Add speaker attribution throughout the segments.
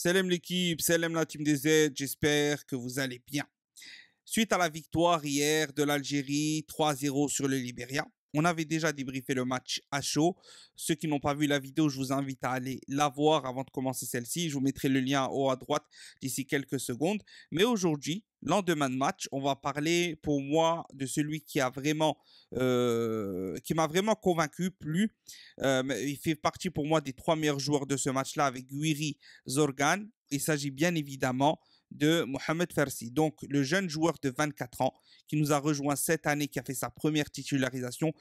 Speaker 1: Salam l'équipe, salam la team des aides, j'espère que vous allez bien. Suite à la victoire hier de l'Algérie 3-0 sur le Libéria, on avait déjà débriefé le match à chaud. Ceux qui n'ont pas vu la vidéo, je vous invite à aller la voir avant de commencer celle-ci. Je vous mettrai le lien en haut à droite d'ici quelques secondes. Mais aujourd'hui, lendemain de match, on va parler pour moi de celui qui a vraiment, euh, qui m'a vraiment convaincu, plus. Euh, il fait partie pour moi des trois meilleurs joueurs de ce match-là avec Guiri Zorgan. Il s'agit bien évidemment de Mohamed Farsi. Donc le jeune joueur de 24 ans qui nous a rejoint cette année, qui a fait sa première titularisation,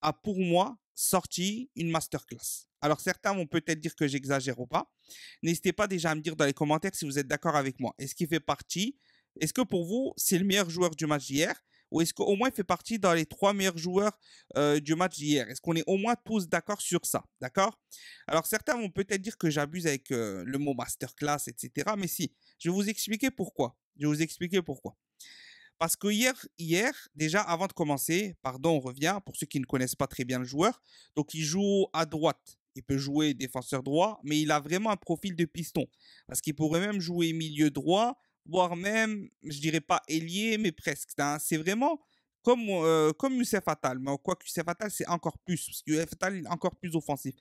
Speaker 1: a pour moi sorti une masterclass. Alors certains vont peut-être dire que j'exagère ou pas. N'hésitez pas déjà à me dire dans les commentaires si vous êtes d'accord avec moi. Est-ce qu'il fait partie Est-ce que pour vous, c'est le meilleur joueur du match d'hier ou est-ce qu'au moins il fait partie dans les trois meilleurs joueurs euh, du match d'hier Est-ce qu'on est au moins tous d'accord sur ça D'accord Alors certains vont peut-être dire que j'abuse avec euh, le mot masterclass, etc. Mais si, je vais vous expliquer pourquoi. Je vous expliquer pourquoi. Parce que hier, hier, déjà avant de commencer, pardon, on revient pour ceux qui ne connaissent pas très bien le joueur. Donc il joue à droite. Il peut jouer défenseur droit, mais il a vraiment un profil de piston. Parce qu'il pourrait même jouer milieu droit, voire même, je dirais pas ailier, mais presque. Hein, c'est vraiment comme, euh, comme Youssef Attal. Mais quoi que Youssef Attal, c'est encore plus. Parce que Youssef Attal, est encore plus offensif.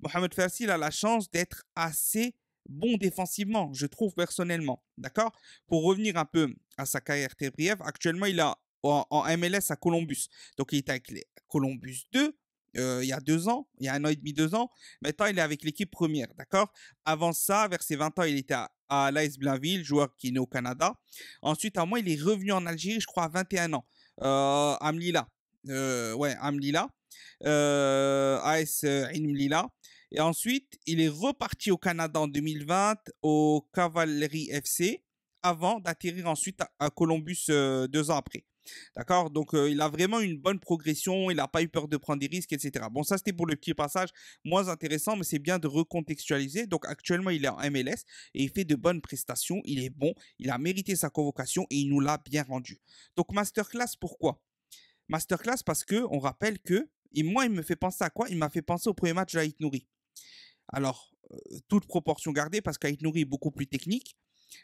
Speaker 1: Mohamed Fersi il a la chance d'être assez bon défensivement, je trouve personnellement. D'accord Pour revenir un peu à sa carrière Tebriev, actuellement, il a en, MLS à Columbus. Donc, il était avec Columbus 2 euh, il y a deux ans, il y a un an et demi, deux ans. Maintenant, il est avec l'équipe première. D'accord Avant ça, vers ses 20 ans, il était à, à Blainville, joueur qui est né au Canada. Ensuite, à moi, il est revenu en Algérie, je crois, à 21 ans. Euh, Amlila. Euh, ouais, Amlila. Euh, AS Inmlila. Et ensuite, il est reparti au Canada en 2020 au Cavalry FC avant d'atterrir ensuite à, Columbus euh, deux ans après. D'accord Donc, euh, il a vraiment une bonne progression, il n'a pas eu peur de prendre des risques, etc. Bon, ça, c'était pour le petit passage moins intéressant, mais c'est bien de recontextualiser. Donc, actuellement, il est en MLS et il fait de bonnes prestations, il est bon, il a mérité sa convocation et il nous l'a bien rendu. Donc, masterclass, pourquoi Masterclass parce que on rappelle que, et moi, il me fait penser à quoi Il m'a fait penser au premier match de la Nouri. Alors, toute proportion gardée, parce qu'Aït Nouri est beaucoup plus technique,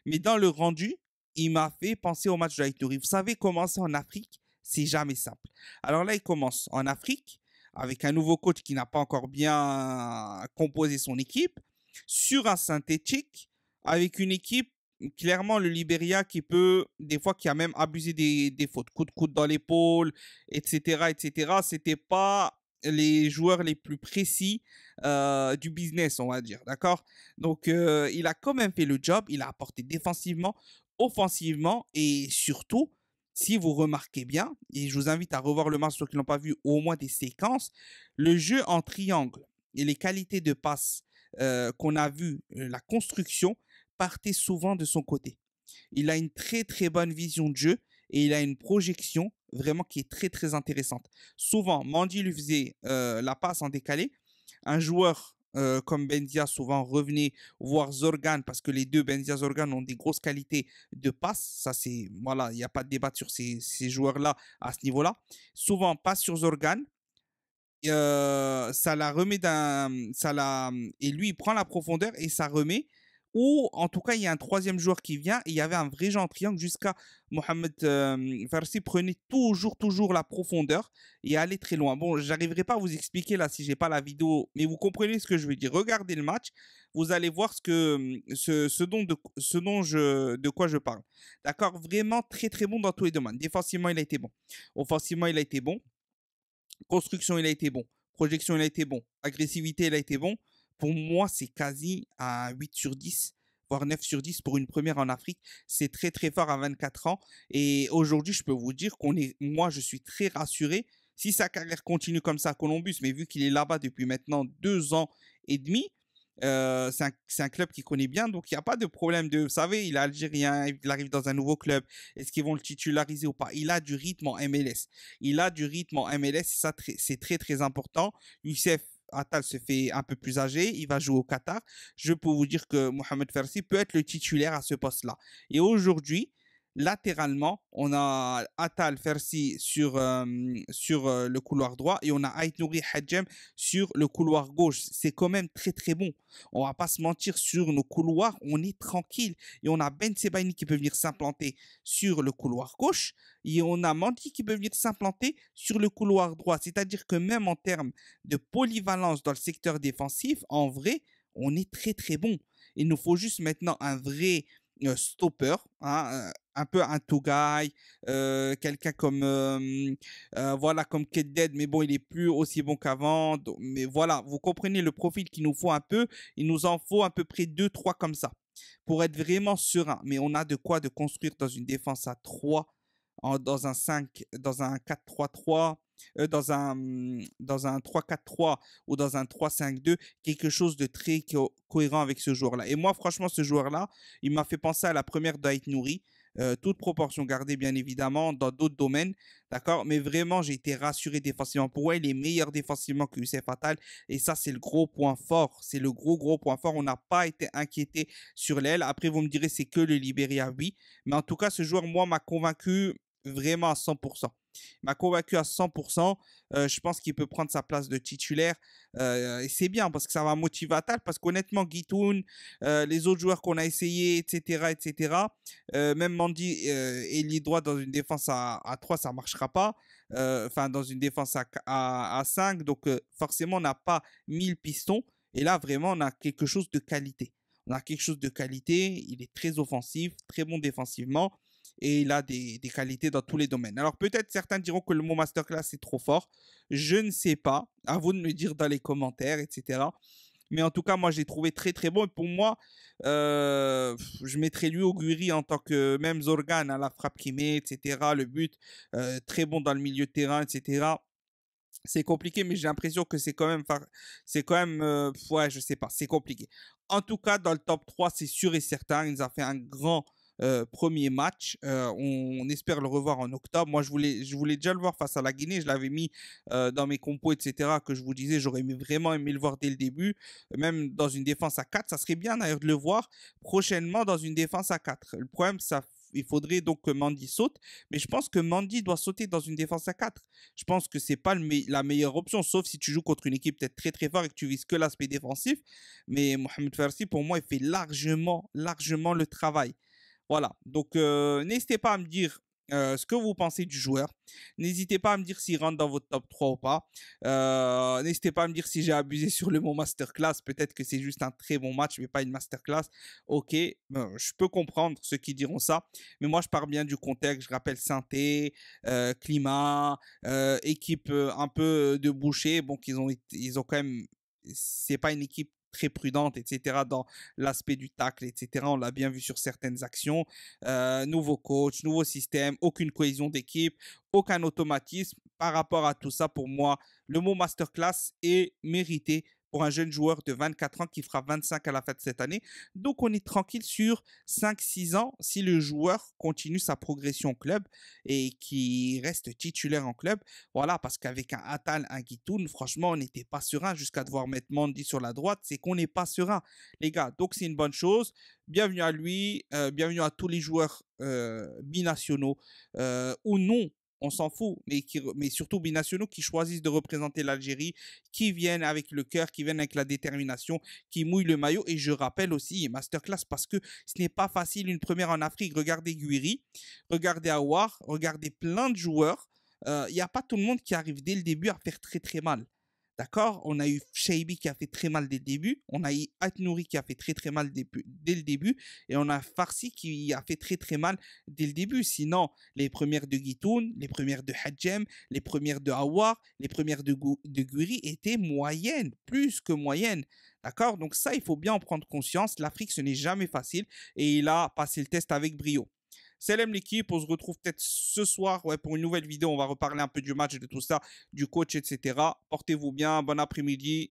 Speaker 1: mais dans le rendu, il m'a fait penser au match d'Aït Vous savez, commencer en Afrique, c'est jamais simple. Alors là, il commence en Afrique, avec un nouveau coach qui n'a pas encore bien composé son équipe, sur un synthétique, avec une équipe, clairement, le Liberia qui peut, des fois, qui a même abusé des, fautes, coup de coude dans l'épaule, etc., etc. C'était pas les joueurs les plus précis euh, du business, on va dire, d'accord Donc, euh, il a quand même fait le job, il a apporté défensivement, offensivement et surtout, si vous remarquez bien, et je vous invite à revoir le match, ceux qui n'ont pas vu, au moins des séquences, le jeu en triangle et les qualités de passe euh, qu'on a vu, la construction, partait souvent de son côté. Il a une très très bonne vision de jeu et il a une projection vraiment qui est très très intéressante. Souvent, Mandy lui faisait euh, la passe en décalé. Un joueur euh, comme Benzia souvent revenait voir Zorgan parce que les deux Benzia Zorgan ont des grosses qualités de passe. Ça c'est voilà, il n'y a pas de débat sur ces, joueurs-là à ce niveau-là. Souvent passe sur Zorgan. Euh, ça la remet d'un, ça la et lui il prend la profondeur et ça remet ou en tout cas, il y a un troisième joueur qui vient il y avait un vrai Jean triangle jusqu'à Mohamed euh, Farsi prenait toujours, toujours la profondeur et allait très loin. Bon, j'arriverai pas à vous expliquer là si j'ai pas la vidéo, mais vous comprenez ce que je veux dire. Regardez le match, vous allez voir ce que ce, dont ce dont je de quoi je parle. D'accord, vraiment très très bon dans tous les domaines. Défensivement, il a été bon. Offensivement, il a été bon. Construction, il a été bon. Projection, il a été bon. Agressivité, il a été bon pour moi, c'est quasi à 8 sur 10 voire 9 sur 10 pour une première en Afrique, c'est très très fort à 24 ans et aujourd'hui, je peux vous dire qu'on est moi je suis très rassuré si sa carrière continue comme ça à Columbus, mais vu qu'il est là-bas depuis maintenant deux ans et demi, euh, c'est un, club qu'il connaît bien, donc il n'y a pas de problème de, vous savez, il est algérien, il arrive dans un nouveau club, est-ce qu'ils vont le titulariser ou pas Il a du rythme en MLS. Il a du rythme en MLS, ça c'est très très important. Youssef Attal se fait un peu plus âgé, il va jouer au Qatar. Je peux vous dire que Mohamed Farsi peut être le titulaire à ce poste-là. Et aujourd'hui, latéralement, on a Atal Fersi sur, euh, sur euh, le couloir droit et on a Ait Nouri Hadjem sur le couloir gauche. C'est quand même très très bon. On va pas se mentir sur nos couloirs, on est tranquille et on a Ben Sebaini qui peut venir s'implanter sur le couloir gauche et on a Mandi qui peut venir s'implanter sur le couloir droit. C'est-à-dire que même en termes de polyvalence dans le secteur défensif, en vrai, on est très très bon. Il nous faut juste maintenant un vrai stopper, hein, un peu un two guy, quelqu'un comme voilà comme Kate Dead, mais bon il est plus aussi bon qu'avant. Mais voilà, vous comprenez le profil qu'il nous faut un peu. Il nous en faut à peu près deux trois comme ça pour être vraiment serein. Mais on a de quoi de construire dans une défense à 3 dans un 5, dans un 4-3-3, euh, dans un, mmh, dans un 3-4-3 ou dans un 3-5-2, quelque chose de très cohérent avec ce joueur-là. Et moi, franchement, ce joueur-là, il m'a fait penser à la première doit Nouri. Euh, toute proportion gardée, bien évidemment, dans d'autres domaines, d'accord Mais vraiment, j'ai été rassuré défensivement. Pour moi, il est meilleur défensivement que Youssef Fatal, et ça, c'est le gros point fort. C'est le gros, gros point fort. On n'a pas été inquiété sur l'aile. Après, vous me direz, c'est que le Libéria, oui. Mais en tout cas, ce joueur, moi, m'a convaincu vraiment à 100%. Il m'a convaincu à 100%. Euh, je pense qu'il peut prendre sa place de titulaire. Euh, et c'est bien parce que ça va motiver Atal. Parce qu'honnêtement, Guitoun, euh, les autres joueurs qu'on a essayé, etc., etc., même Mandy, et droit dans une défense à, 3, ça ne marchera pas. Enfin, dans une défense à 5. Donc, forcément, on n'a pas 1000 pistons. Et là, vraiment, on a quelque chose de qualité. On a quelque chose de qualité. Il est très offensif, très bon défensivement et il a des, des qualités dans tous les domaines. Alors peut-être certains diront que le mot masterclass est trop fort. Je ne sais pas. À vous de me dire dans les commentaires, etc. Mais en tout cas, moi, j'ai trouvé très très bon. Et pour moi, euh, je mettrais lui au Guri en tant que même Zorgan à hein, la frappe qu'il met, etc. Le but, euh, très bon dans le milieu de terrain, etc. C'est compliqué, mais j'ai l'impression que c'est quand même, c'est quand même, euh, ouais, je sais pas, c'est compliqué. En tout cas, dans le top 3, c'est sûr et certain, il nous a fait un grand, euh, premier match. Euh, on, espère le revoir en octobre. Moi, je voulais, je voulais déjà le voir face à la Guinée. Je l'avais mis euh, dans mes compos, etc. Que je vous disais, j'aurais vraiment aimé le voir dès le début. Même dans une défense à 4, ça serait bien d'ailleurs de le voir prochainement dans une défense à 4. Le problème, ça il faudrait donc que Mandy saute. Mais je pense que Mandy doit sauter dans une défense à 4. Je pense que c'est pas la meilleure option, sauf si tu joues contre une équipe peut-être très très forte et que tu vises que l'aspect défensif. Mais Mohamed Farsi, pour moi, il fait largement, largement le travail. Voilà. Donc, euh, n'hésitez pas à me dire euh, ce que vous pensez du joueur. N'hésitez pas à me dire s'il rentre dans votre top 3 ou pas. Euh, n'hésitez pas à me dire si j'ai abusé sur le mot masterclass. Peut-être que c'est juste un très bon match, mais pas une masterclass. Ok, je peux comprendre ceux qui diront ça. Mais moi, je pars bien du contexte. Je rappelle santé, climat, équipe un peu de boucher. Bon, qu'ils ont, ils ont quand même c'est pas une équipe très prudente, etc., dans l'aspect du tacle, etc. On l'a bien vu sur certaines actions. Euh, nouveau coach, nouveau système, aucune cohésion d'équipe, aucun automatisme. Par rapport à tout ça, pour moi, le mot masterclass est mérité pour un jeune joueur de 24 ans qui fera 25 à la fin de cette année. Donc on est tranquille sur 5-6 ans si le joueur continue sa progression au club et qui reste titulaire en club. Voilà, parce qu'avec un Atal, un Guitoun, franchement, on n'était pas serein jusqu'à devoir mettre Mandy sur la droite. C'est qu'on n'est pas serein, les gars. Donc c'est une bonne chose. Bienvenue à lui, euh, bienvenue à tous les joueurs euh, binationaux euh, ou non on s'en fout, mais, surtout binationaux qui choisissent de représenter l'Algérie, qui viennent avec le cœur, qui viennent avec la détermination, qui mouillent le maillot. Et je rappelle aussi Masterclass parce que ce n'est pas facile une première en Afrique. Regardez Guiri, regardez Awar, regardez plein de joueurs. Euh, il n'y a pas tout le monde qui arrive dès le début à faire très très mal. D'accord On a eu Shaibi qui a fait très mal dès le début. On a eu Atnouri qui a fait très très mal dès le début. Et on a Farsi qui a fait très très mal dès le début. Sinon, les premières de Gitoun, les premières de Hadjem, les premières de Awar, les premières de, de Guri étaient moyennes, plus que moyennes. D'accord Donc ça, il faut bien en prendre conscience. L'Afrique, ce n'est jamais facile. Et il a passé le test avec brio. Salam l'équipe, on se retrouve peut-être ce soir ouais, pour une nouvelle vidéo. On va reparler un peu du match et de tout ça, du coach, etc. Portez-vous bien, bon après-midi